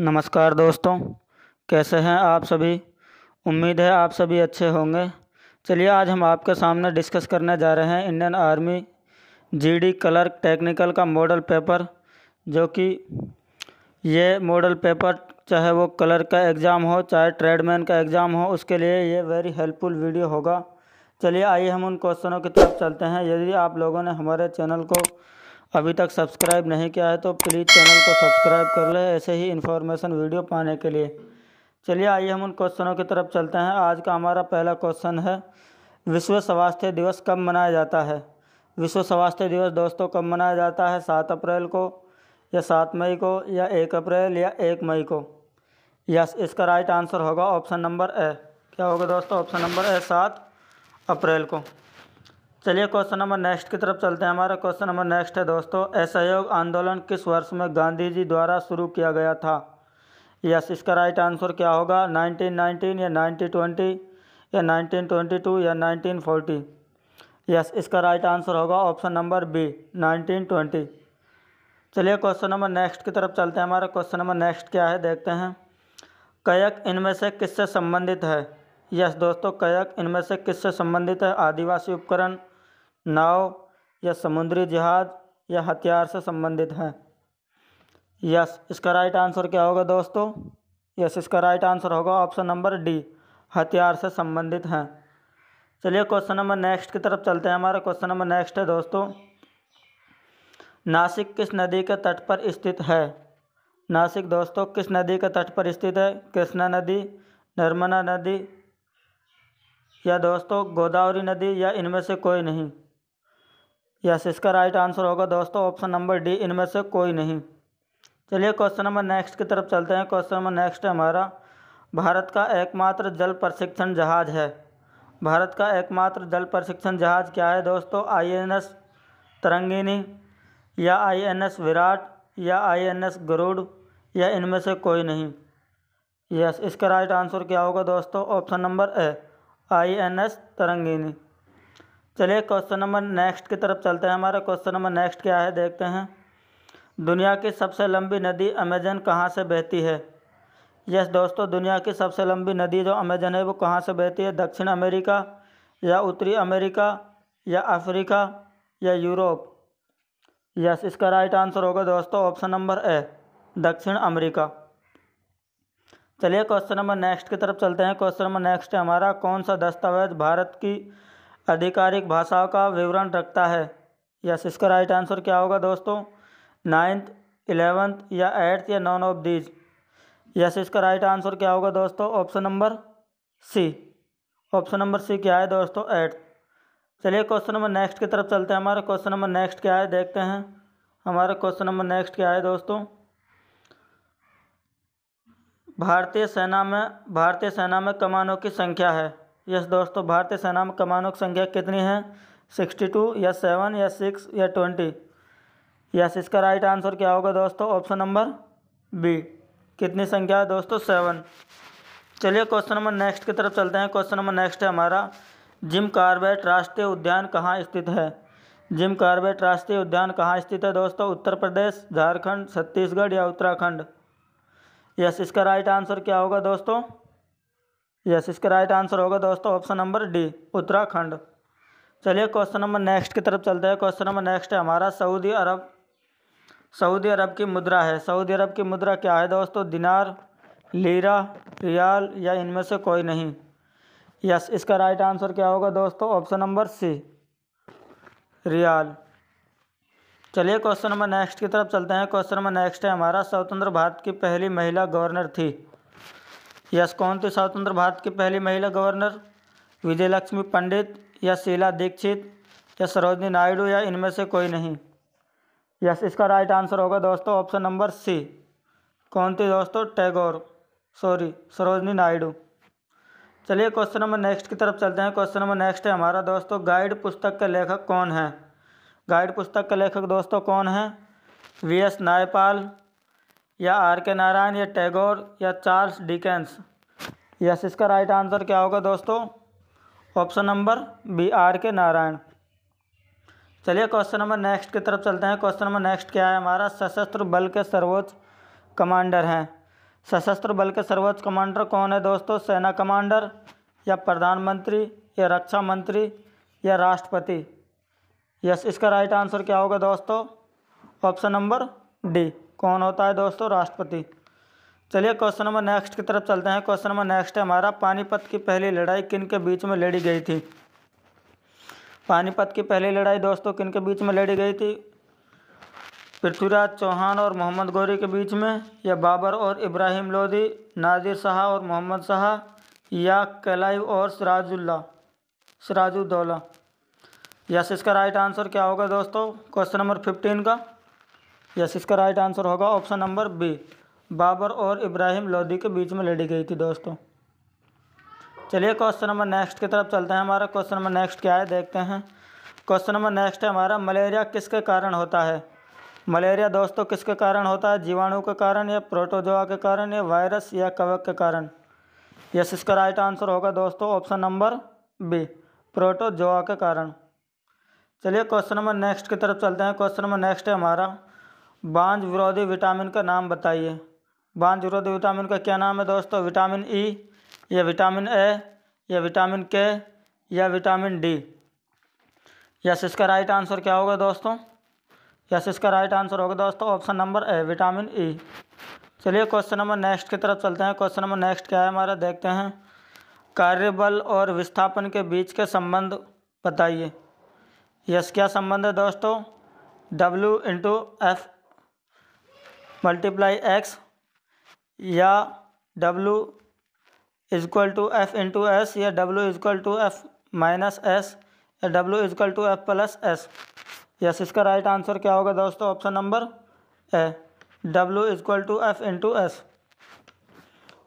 नमस्कार दोस्तों कैसे हैं आप सभी उम्मीद है आप सभी अच्छे होंगे चलिए आज हम आपके सामने डिस्कस करने जा रहे हैं Indian army GD clerk technical का मॉडल पेपर जो कि ये मॉडल पेपर चाहे वो क्लर्क का एग्ज़ाम हो चाहे ट्रेडमैन का एग्ज़ाम हो उसके लिए ये वेरी हेल्पफुल वीडियो होगा चलिए आइए हम उन क्वेश्चनों की तरफ चलते हैं यदि आप लोगों ने हमारे चैनल को अभी तक सब्सक्राइब नहीं किया है तो प्लीज़ चैनल को सब्सक्राइब कर लें ऐसे ही इन्फॉर्मेशन वीडियो पाने के लिए चलिए आइए हम उन क्वेश्चनों की तरफ चलते हैं आज का हमारा पहला क्वेश्चन है विश्व स्वास्थ्य दिवस कब मनाया जाता है विश्व स्वास्थ्य दिवस दोस्तों कब मनाया जाता है सात अप्रैल को या सात मई को या एक अप्रैल या एक मई को यस इसका राइट आंसर होगा ऑप्शन नंबर ए क्या होगा दोस्तों ऑप्शन नंबर ए सात अप्रैल को चलिए क्वेश्चन नंबर नेक्स्ट की तरफ चलते हैं हमारा क्वेश्चन नंबर नेक्स्ट है दोस्तों असहयोग आंदोलन किस वर्ष में गांधी जी द्वारा शुरू किया गया था यस इसका राइट आंसर क्या होगा 1919 या 1920 या 1922 या 1940 यस इसका राइट आंसर होगा ऑप्शन नंबर बी 1920 चलिए क्वेश्चन नंबर नेक्स्ट की तरफ चलते हैं हमारा क्वेश्चन नंबर नेक्स्ट क्या है देखते हैं कयक इनमें से किससे संबंधित है यस दोस्तों कयक इनमें से किससे संबंधित है आदिवासी उपकरण नाव या समुद्री जहाज या हथियार से संबंधित हैं यस इसका राइट आंसर क्या होगा दोस्तों यस इसका राइट आंसर होगा ऑप्शन नंबर डी हथियार से संबंधित हैं चलिए क्वेश्चन नंबर नेक्स्ट की तरफ चलते हैं हमारा क्वेश्चन नंबर नेक्स्ट है दोस्तों नासिक किस नदी के तट पर स्थित है नासिक दोस्तों किस नदी के तट पर स्थित है कृष्णा नदी नर्मदा नदी या दोस्तों गोदावरी नदी या इनमें से कोई नहीं यस इसका राइट आंसर होगा दोस्तों ऑप्शन नंबर डी इनमें से कोई नहीं चलिए क्वेश्चन नंबर नेक्स्ट की तरफ चलते हैं क्वेश्चन नंबर नेक्स्ट है हमारा भारत का एकमात्र जल प्रशिक्षण जहाज़ है भारत का एकमात्र जल प्रशिक्षण जहाज़ क्या है दोस्तों आईएनएस तरंगिनी या आईएनएस विराट या आईएनएस गरुड़ या इनमें से कोई नहीं यस इसका राइट आंसर क्या होगा दोस्तों option number A S Tarangini चलिए क्वेश्चन नंबर नेक्स्ट की तरफ चलते हैं हमारा क्वेश्चन नंबर नेक्स्ट क्या है देखते हैं दुनिया की सबसे लंबी नदी अमेजन कहाँ से बहती है यस दोस्तों दुनिया की सबसे लंबी नदी जो अमेजन है वो कहाँ से बहती है दक्षिण अमेरिका या उत्तरी अमेरिका या अफ्रीका या यूरोप यस इसका राइट आंसर होगा दोस्तों ऑप्शन नंबर ए दक्षिण अमेरिका चलिए क्वेश्चन नंबर नेक्स्ट की तरफ चलते हैं क्वेश्चन नंबर नेक्स्ट है हमारा कौन सा दस्तावेज भारत की आधिकारिक भाषाओं का विवरण रखता है यस इसका राइट आंसर क्या होगा दोस्तों नाइन्थ इलेवंथ या एट्थ या नॉन ऑफ दीज यस इसका राइट आंसर क्या होगा दोस्तों option number C option number C क्या है दोस्तों एट्थ चलिए क्वेश्चन नंबर नेक्स्ट की तरफ चलते हैं हमारा क्वेश्चन नंबर नेक्स्ट क्या है देखते हैं हमारा क्वेश्चन नंबर नेक्स्ट क्या है दोस्तों भारतीय सेना में भारतीय सेना में कमानों की संख्या है यस दोस्तों भारतीय सेना में कमानों की संख्या कितनी है सिक्सटी टू या सेवन या सिक्स या ट्वेंटी यस इसका राइट आंसर क्या होगा दोस्तों ऑप्शन नंबर बी कितनी संख्या है दोस्तों सेवन चलिए क्वेश्चन नंबर नेक्स्ट की तरफ चलते हैं क्वेश्चन नंबर नेक्स्ट है हमारा जिम कार्बेट राष्ट्रीय उद्यान कहाँ स्थित है जिम कार्बेट राष्ट्रीय उद्यान कहाँ स्थित है दोस्तों उत्तर प्रदेश झारखंड छत्तीसगढ़ या उत्तराखंड यस इसका राइट आंसर क्या होगा दोस्तों यस इसका राइट आंसर होगा दोस्तों ऑप्शन नंबर डी उत्तराखंड चलिए क्वेश्चन नंबर नेक्स्ट की तरफ चलते हैं क्वेश्चन नंबर नेक्स्ट है हमारा सऊदी अरब सऊदी अरब की मुद्रा है सऊदी अरब की मुद्रा क्या है दोस्तों दिनार लीरा रियाल या इनमें से कोई नहीं यस इसका राइट आंसर क्या होगा दोस्तों ऑप्शन नंबर सी रियाल चलिए क्वेश्चन नंबर नेक्स्ट की तरफ चलते हैं क्वेश्चन नंबर नेक्स्ट है हमारा स्वतंत्र भारत की पहली महिला गवर्नर थी यश कौन थे स्वतंत्र भारत के पहले महिला गवर्नर विजय लक्ष्मी पंडित या शीला दीक्षित या सरोजनी नायडू या इनमें से कोई नहीं यस इसका राइट आंसर होगा दोस्तों ऑप्शन नंबर सी कौन थे दोस्तों टैगोर सॉरी सरोजनी नायडू चलिए क्वेश्चन नंबर नेक्स्ट की तरफ चलते हैं क्वेश्चन नंबर नेक्स्ट है हमारा दोस्तों गाइड पुस्तक का लेखक कौन है गाइड पुस्तक का लेखक दोस्तों कौन है वी एस नायपाल या आर के नारायण या टैगोर या चार्ल्स डिकेंस यस इसका राइट आंसर क्या होगा दोस्तों ऑप्शन नंबर बी आर के नारायण चलिए क्वेश्चन नंबर नेक्स्ट की तरफ चलते हैं क्वेश्चन नंबर नेक्स्ट क्या है हमारा सशस्त्र बल के सर्वोच्च कमांडर हैं सशस्त्र बल के सर्वोच्च कमांडर कौन है दोस्तों सेना कमांडर या प्रधानमंत्री या रक्षा मंत्री या राष्ट्रपति यस इसका राइट आंसर क्या होगा दोस्तों ऑप्शन नंबर डी कौन होता है दोस्तों राष्ट्रपति चलिए क्वेश्चन नंबर नेक्स्ट की तरफ चलते हैं क्वेश्चन नंबर नेक्स्ट है हमारा पानीपत की पहली लड़ाई किन के बीच में लड़ी गई थी पानीपत की पहली लड़ाई दोस्तों किन के बीच में लड़ी गई थी पृथ्वीराज चौहान और मोहम्मद गौरी के बीच में या बाबर और इब्राहिम लोधी नाजिर शाह और मोहम्मद शाह या कलाई और सराजुल्ला सराजुद्दौला यस इसका राइट आंसर क्या होगा दोस्तों क्वेश्चन नंबर फिफ्टीन का यस इसका राइट आंसर होगा ऑप्शन नंबर बी बाबर और इब्राहिम लोधी के बीच में लड़ी गई थी दोस्तों चलिए क्वेश्चन नंबर नेक्स्ट की तरफ चलते हैं हमारा क्वेश्चन नंबर नेक्स्ट क्या है देखते हैं क्वेश्चन नंबर नेक्स्ट है हमारा मलेरिया किसके कारण होता है मलेरिया दोस्तों किसके कारण होता है जीवाणु के कारण या प्रोटोजोआ के कारण या वायरस या कवक के कारण यस इसका राइट आंसर होगा दोस्तों ऑप्शन नंबर बी प्रोटोजोआ के कारण चलिए क्वेश्चन नंबर नेक्स्ट की तरफ चलते हैं क्वेश्चन नंबर नेक्स्ट है हमारा बांझ विरोधी विटामिन का नाम बताइए बांझ विरोधी विटामिन का क्या नाम है दोस्तों विटामिन ई या विटामिन ए या विटामिन के या विटामिन डी यस इसका राइट आंसर क्या होगा दोस्तों यस इसका राइट आंसर होगा दोस्तों option number A vitamin E चलिए क्वेश्चन नंबर नेक्स्ट की तरफ चलते हैं क्वेश्चन नंबर नेक्स्ट क्या है हमारा देखते हैं कार्यबल और विस्थापन के बीच के संबंध बताइए यस क्या संबंध है दोस्तों W into F multiply X या W equal to F into S या W equal to F minus S या W equal to F plus S yes इसका राइट आंसर क्या होगा दोस्तों option number A W equal to F into S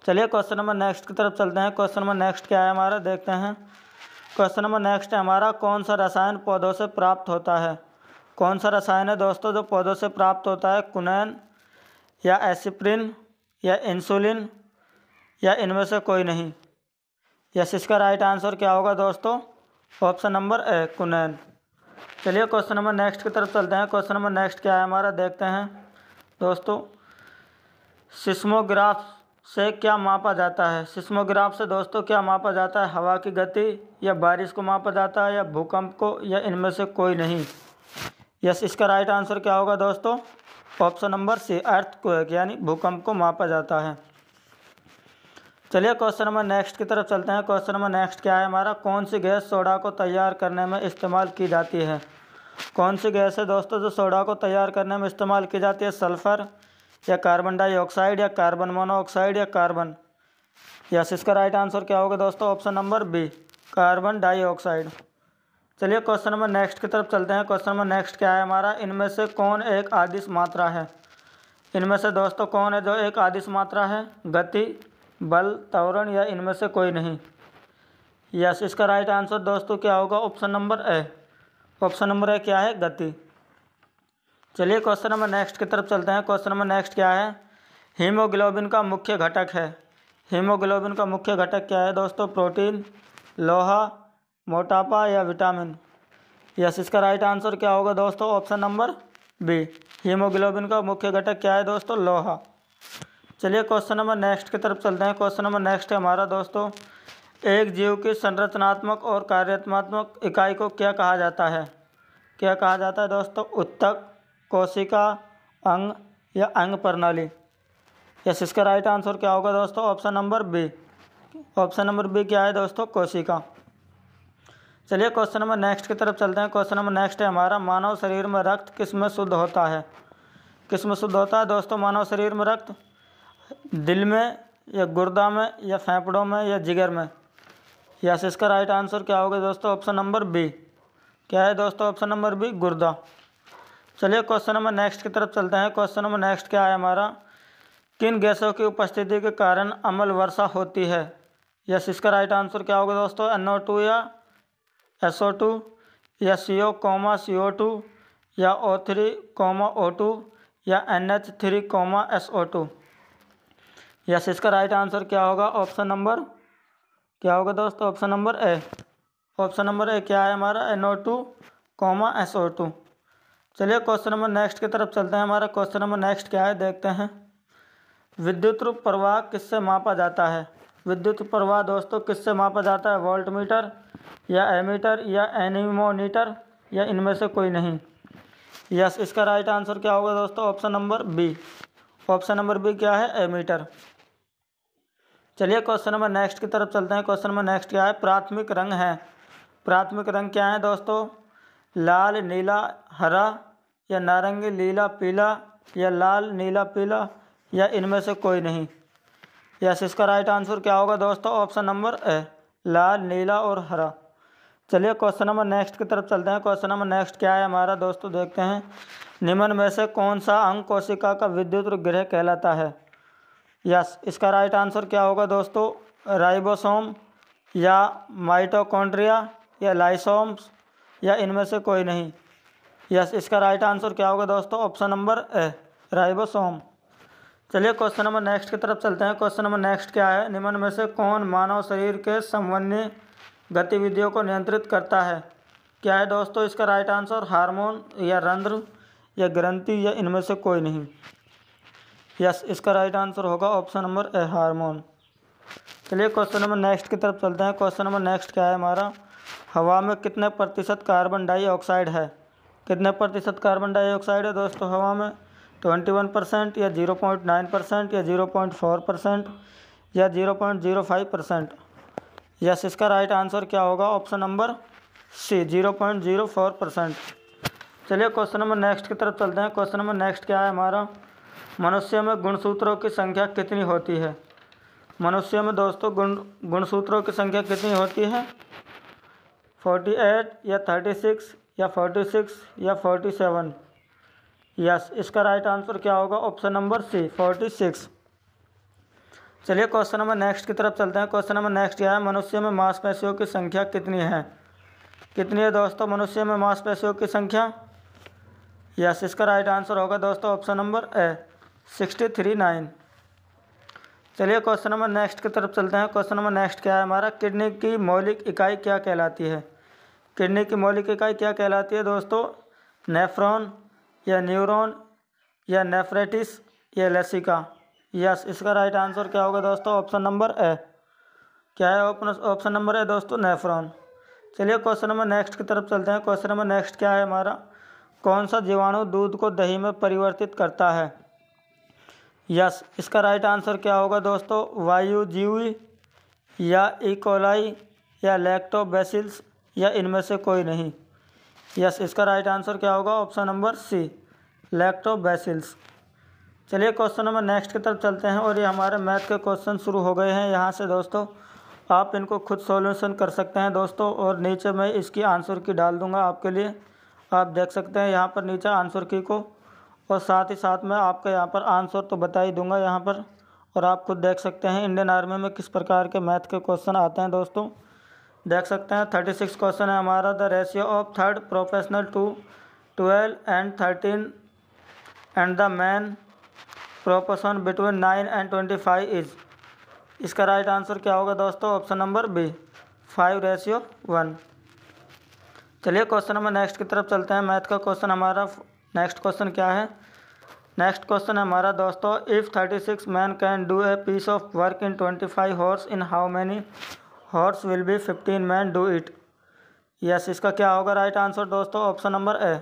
चलिए question number next की तरफ चलते हैं क्वेश्चन नंबर नेक्स्ट क्या है हमारा देखते हैं क्वेश्चन नंबर नेक्स्ट है हमारा कौन सा रसायन पौधों से प्राप्त होता है कौन सा रसायन है दोस्तों जो पौधों से प्राप्त होता है कुनैन या एसिप्रिन या इंसुलिन या इनमें से कोई नहीं यस इसका राइट आंसर क्या होगा दोस्तों ऑप्शन नंबर ए कुनैन चलिए क्वेश्चन नंबर नेक्स्ट की तरफ चलते हैं क्वेश्चन नंबर नेक्स्ट क्या है हमारा देखते हैं दोस्तों सिस्मोग्राफ से क्या मापा जाता है सिस्मोग्राफ से दोस्तों क्या मापा जाता है हवा की गति या बारिश को मापा जाता है या भूकंप को या इनमें से कोई नहीं यस इसका राइट आंसर क्या होगा दोस्तों ऑप्शन नंबर सी अर्थ को यानी भूकंप को मापा जाता है चलिए क्वेश्चन नंबर नेक्स्ट की तरफ चलते हैं क्वेश्चन नंबर नेक्स्ट क्या है हमारा कौन सी गैस सोडा को तैयार करने में इस्तेमाल की जाती है कौन सी गैस है दोस्तों जो सोडा को तैयार करने में इस्तेमाल की जाती है सल्फर या कार्बन डाइऑक्साइड या कार्बन मोनोऑक्साइड या कार्बन यस इसका राइट आंसर क्या होगा दोस्तों option number B carbon dioxide चलिए क्वेश्चन नंबर नेक्स्ट की तरफ चलते हैं क्वेश्चन नंबर नेक्स्ट क्या है हमारा इनमें से कौन एक आदिश मात्रा है इनमें से दोस्तों कौन है जो एक आदिश मात्रा है गति बल तवरण या इनमें से कोई नहीं यस इसका राइट आंसर दोस्तों क्या होगा option number A option number A क्या है गति चलिए क्वेश्चन नंबर नेक्स्ट की तरफ चलते हैं क्वेश्चन नंबर नेक्स्ट क्या है हीमोग्लोबिन का मुख्य घटक है हीमोग्लोबिन का मुख्य घटक क्या है दोस्तों प्रोटीन लोहा मोटापा या विटामिन यस इसका राइट आंसर क्या होगा दोस्तों ऑप्शन नंबर बी हीमोग्लोबिन का मुख्य घटक क्या है दोस्तों लोहा चलिए क्वेश्चन नंबर नेक्स्ट की तरफ चलते हैं क्वेश्चन नंबर नेक्स्ट है हमारा दोस्तों एक जीव की संरचनात्मक और कार्यात्मक इकाई को क्या कहा जाता है क्या कहा जाता है दोस्तों उत्तक कोशिका अंग या अंग प्रणाली यस इसका राइट आंसर क्या होगा दोस्तों option number B option number B क्या है दोस्तों कोशिका चलिए क्वेश्चन नंबर नेक्स्ट की तरफ चलते हैं क्वेश्चन नंबर नेक्स्ट है हमारा मानव शरीर में रक्त किस में शुद्ध होता है किस में शुद्ध होता है दोस्तों मानव शरीर में रक्त दिल में या गुर्दा में या फेफड़ों में या जिगर में यस इसका राइट आंसर क्या होगा दोस्तों ऑप्शन नंबर बी क्या है दोस्तों ऑप्शन नंबर बी गुर्दा चलिए क्वेश्चन नंबर नेक्स्ट की तरफ चलते हैं क्वेश्चन नंबर नेक्स्ट क्या है हमारा किन गैसों की उपस्थिति के कारण अमल वर्षा होती है यस इसका राइट आंसर क्या होगा दोस्तों एनओ टू या ओ टू या सी ओ कॉमा सी ओ टू या O three comma O two या N H three comma S O two yes इसका राइट आंसर क्या होगा ऑप्शन नंबर क्या होगा दोस्तों option number A option number A क्या है हमारा N O two comma S O two चलिए क्वेश्चन नंबर नेक्स्ट की तरफ चलते हैं हमारा क्वेश्चन नंबर नेक्स्ट क्या है देखते हैं विद्युत प्रवाह किससे मापा जाता है विद्युत प्रवाह दोस्तों किससे मापा जाता है वोल्ट मीटर या एमीटर या एनिमोनीटर या इनमें से कोई नहीं यस इसका राइट आंसर क्या होगा दोस्तों option number B option number B क्या है एमीटर चलिए क्वेश्चन नंबर नेक्स्ट की तरफ चलते हैं क्वेश्चन नंबर नेक्स्ट क्या है प्राथमिक रंग है प्राथमिक रंग क्या है दोस्तों लाल नीला हरा या नारंगी नीला पीला या लाल नीला पीला या इनमें से कोई नहीं यस इसका राइट आंसर क्या होगा दोस्तों ऑप्शन नंबर ए लाल नीला और हरा चलिए क्वेश्चन नंबर नेक्स्ट की तरफ चलते हैं क्वेश्चन नंबर नेक्स्ट क्या है हमारा दोस्तों देखते हैं निम्न में से कौन सा अंग कोशिका का विद्युत गृह कहलाता है यस इसका राइट आंसर क्या होगा दोस्तों राइबोसोम या माइटोकॉन्ड्रिया या लाइसोम्स या इनमें से कोई नहीं यस इसका राइट आंसर क्या होगा दोस्तों ऑप्शन नंबर ए राइबोसोम चलिए क्वेश्चन नंबर नेक्स्ट की तरफ चलते हैं क्वेश्चन नंबर नेक्स्ट क्या है निम्न में से कौन मानव शरीर के समन्वय गतिविधियों को नियंत्रित करता है क्या है दोस्तों इसका राइट आंसर हार्मोन या रंध्र या ग्रंथि या इनमें से कोई नहीं यस इसका राइट आंसर होगा ऑप्शन नंबर ए हार्मोन चलिए क्वेश्चन नंबर नेक्स्ट की तरफ चलते हैं क्वेश्चन नंबर नेक्स्ट क्या है हमारा हवा में कितने प्रतिशत कार्बन डाइऑक्साइड है कितने प्रतिशत कार्बन डाइऑक्साइड है दोस्तों हवा में ट्वेंटी वन परसेंट या ज़ीरो पॉइंट नाइन परसेंट या ज़ीरो पॉइंट फोर परसेंट या zero point zero five percent yes इसका राइट आंसर क्या होगा option number C zero point zero four percent चलिए क्वेश्चन नंबर नेक्स्ट की तरफ चलते हैं क्वेश्चन नंबर नेक्स्ट क्या है हमारा मनुष्य में गुणसूत्रों की संख्या कितनी होती है मनुष्य में दोस्तों गुण गुणसूत्रों की संख्या कितनी होती है फोर्टी एट या थर्टी सिक्स या फोर्टी सिक्स या फोर्टी सेवन यस इसका राइट आंसर क्या होगा option number C forty six चलिए क्वेश्चन नंबर नेक्स्ट की तरफ चलते हैं क्वेश्चन नंबर नेक्स्ट क्या है मनुष्य में मांसपेशियों की संख्या कितनी है कितनी है दोस्तों मनुष्य में मांसपेशियों की संख्या यस इसका राइट आंसर होगा दोस्तों option number A sixty three nine चलिए क्वेश्चन नंबर नेक्स्ट की तरफ चलते हैं क्वेश्चन नंबर नेक्स्ट क्या है हमारा किडनी की मौलिक इकाई क्या कहलाती है किडनी की मौलिक इकाई क्या कहलाती है दोस्तों नेफ्रॉन या न्यूरॉन या नेफ्रेटिस या लेसिका यस इसका राइट आंसर क्या होगा दोस्तों ऑप्शन नंबर ए क्या है ऑप्शन नंबर है दोस्तों नेफ्रॉन चलिए क्वेश्चन नंबर नेक्स्ट की तरफ चलते हैं क्वेश्चन नंबर नेक्स्ट क्या है हमारा कौन सा जीवाणु दूध को दही में परिवर्तित करता है यस इसका राइट आंसर क्या होगा दोस्तों वायु जीवी या इकोलाई e. या लैक्टोबेसिल्स या इनमें से कोई नहीं यस इसका राइट आंसर क्या होगा ऑप्शन नंबर सी लैक्टोबैसिल्स चलिए क्वेश्चन नंबर नेक्स्ट की तरफ चलते हैं और ये हमारे मैथ के क्वेश्चन शुरू हो गए हैं यहाँ से दोस्तों आप इनको खुद सॉल्यूशन कर सकते हैं दोस्तों और नीचे मैं इसकी आंसर की डाल दूंगा आपके लिए आप देख सकते हैं यहाँ पर नीचे आंसर की को और साथ ही साथ मैं आपका यहाँ पर आंसर तो बता ही दूंगा यहाँ पर और आप खुद देख सकते हैं इंडियन आर्मी में किस प्रकार के मैथ के क्वेश्चन आते हैं दोस्तों देख सकते हैं थर्टी सिक्स क्वेश्चन है हमारा the ratio of third proportional to twelve and thirteen and the mean proportion between nine and twenty five is इसका राइट आंसर क्या होगा दोस्तों option number B five ratio one चलिए क्वेश्चन नंबर नेक्स्ट की तरफ चलते हैं मैथ का क्वेश्चन हमारा नेक्स्ट क्वेश्चन क्या है नेक्स्ट क्वेश्चन है हमारा दोस्तों if thirty six man can do a piece of work in twenty five hours in how many hours will be fifteen man do it yes इसका क्या होगा राइट आंसर दोस्तों option number A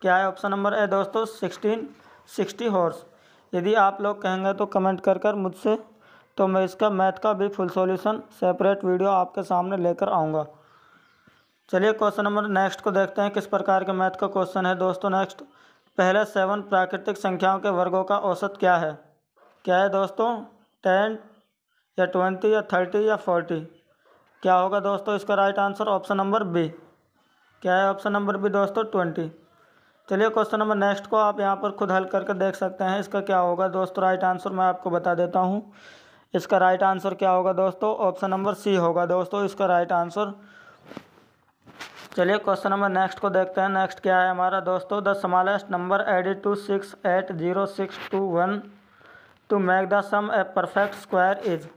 क्या है option number ए दोस्तों sixteen sixty horse यदि आप लोग कहेंगे तो कमेंट कर कर मुझसे तो मैं इसका मैथ का भी फुल सॉल्यूशन सेपरेट वीडियो आपके सामने लेकर आऊँगा चलिए क्वेश्चन नंबर नेक्स्ट को देखते हैं किस प्रकार के मैथ का क्वेश्चन है दोस्तों नेक्स्ट पहले सेवन प्राकृतिक संख्याओं के वर्गों का औसत क्या है क्या है दोस्तों टेन या ट्वेंटी या थर्टी या फोर्टी क्या होगा दोस्तों इसका right answer option number B क्या है ऑप्शन नंबर बी दोस्तों ट्वेंटी चलिए क्वेश्चन नंबर नेक्स्ट को आप यहाँ पर खुद हल करके देख सकते हैं इसका क्या होगा दोस्तों राइट आंसर मैं आपको बता देता हूँ इसका राइट आंसर क्या होगा दोस्तों ऑप्शन नंबर सी होगा दोस्तों इसका राइट आंसर चलिए क्वेश्चन नंबर नेक्स्ट को देखते हैं नेक्स्ट क्या है हमारा दोस्तों the smallest number added to six eight zero six two one to make the sum a perfect square is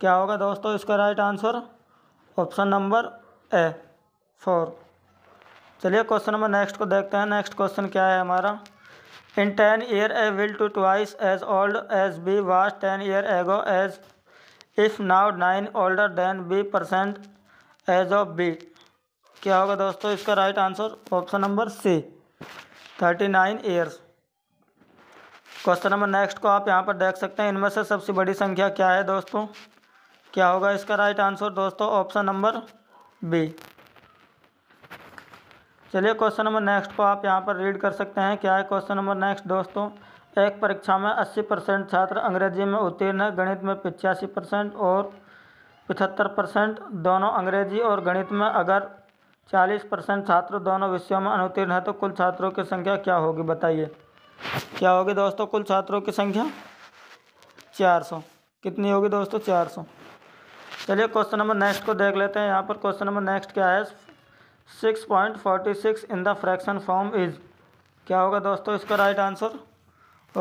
क्या होगा दोस्तों इसका right answer option number A four चलिए क्वेश्चन नंबर नेक्स्ट को देखते हैं नेक्स्ट क्वेश्चन क्या है हमारा in ten year A will to twice as old as B was ten year ago age if now nine older than B percentage of B क्या होगा दोस्तों इसका right answer option number C thirty nine years question number next को आप यहाँ पर देख सकते हैं इनमें से सबसे बड़ी संख्या क्या है दोस्तों क्या होगा इसका राइट आंसर दोस्तों ऑप्शन नंबर बी चलिए क्वेश्चन नंबर नेक्स्ट को आप यहाँ पर रीड कर सकते हैं क्या है क्वेश्चन नंबर नेक्स्ट दोस्तों एक परीक्षा में 80 परसेंट छात्र अंग्रेजी में उत्तीर्ण है गणित में पिचासी परसेंट और पिछहत्तर परसेंट दोनों अंग्रेजी और गणित में अगर 40 परसेंट छात्र दोनों विषयों में अनुत्तीर्ण है तो कुल छात्रों की संख्या क्या होगी बताइए क्या होगी दोस्तों कुल छात्रों की संख्या चार कितनी होगी दोस्तों सौ चलिए क्वेश्चन नंबर नेक्स्ट को देख लेते हैं यहाँ पर क्वेश्चन नंबर नेक्स्ट क्या है six point forty six in the fraction form is क्या होगा दोस्तों इसका right answer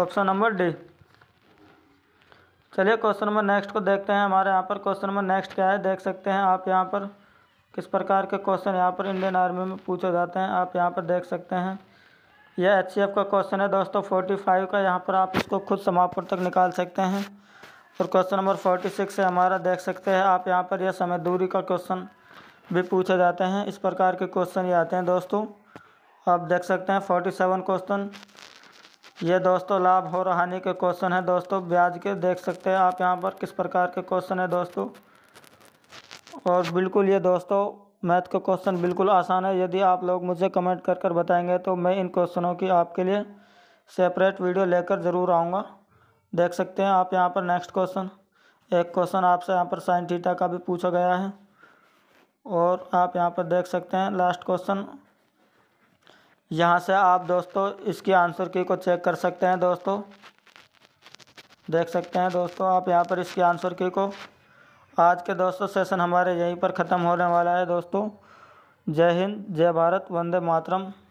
option number D चलिए क्वेश्चन नंबर नेक्स्ट को देखते हैं हमारे यहाँ पर क्वेश्चन नंबर नेक्स्ट क्या है देख सकते हैं आप यहाँ पर किस प्रकार के क्वेश्चन यहाँ पर इंडियन आर्मी में पूछे जाते हैं आप यहाँ पर देख सकते हैं यह एच का क्वेश्चन है दोस्तों फोर्टी फाइव का यहाँ पर आप इसको खुद समापुर तक निकाल सकते हैं और क्वेश्चन नंबर फोर्टी सिक्स है हमारा देख सकते हैं आप यहाँ पर यह समय दूरी का क्वेश्चन भी पूछे जाते हैं इस प्रकार के क्वेश्चन ये आते हैं दोस्तों आप देख सकते हैं फोर्टी सेवन क्वेश्चन ये दोस्तों लाभ और हानि के क्वेश्चन है दोस्तों ब्याज के देख सकते हैं आप यहाँ पर किस प्रकार के क्वेश्चन है दोस्तों और बिल्कुल ये दोस्तों मैथ के क्वेश्चन बिल्कुल आसान है यदि आप लोग मुझे कमेंट कर कर बताएंगे तो मैं इन क्वेश्चनों की आपके लिए सेपरेट वीडियो लेकर ज़रूर आऊँगा देख सकते हैं आप यहाँ पर नेक्स्ट क्वेश्चन एक क्वेश्चन आपसे यहाँ पर साइन थीटा का भी पूछा गया है और आप यहाँ पर देख सकते हैं लास्ट क्वेश्चन यहाँ से आप दोस्तों इसकी आंसर की को चेक कर सकते हैं दोस्तों देख सकते हैं दोस्तों आप यहाँ पर इसकी आंसर की को आज के दोस्तों सेशन हमारे यहीं पर ख़त्म होने वाला है दोस्तों जय हिंद जय भारत वंदे मातरम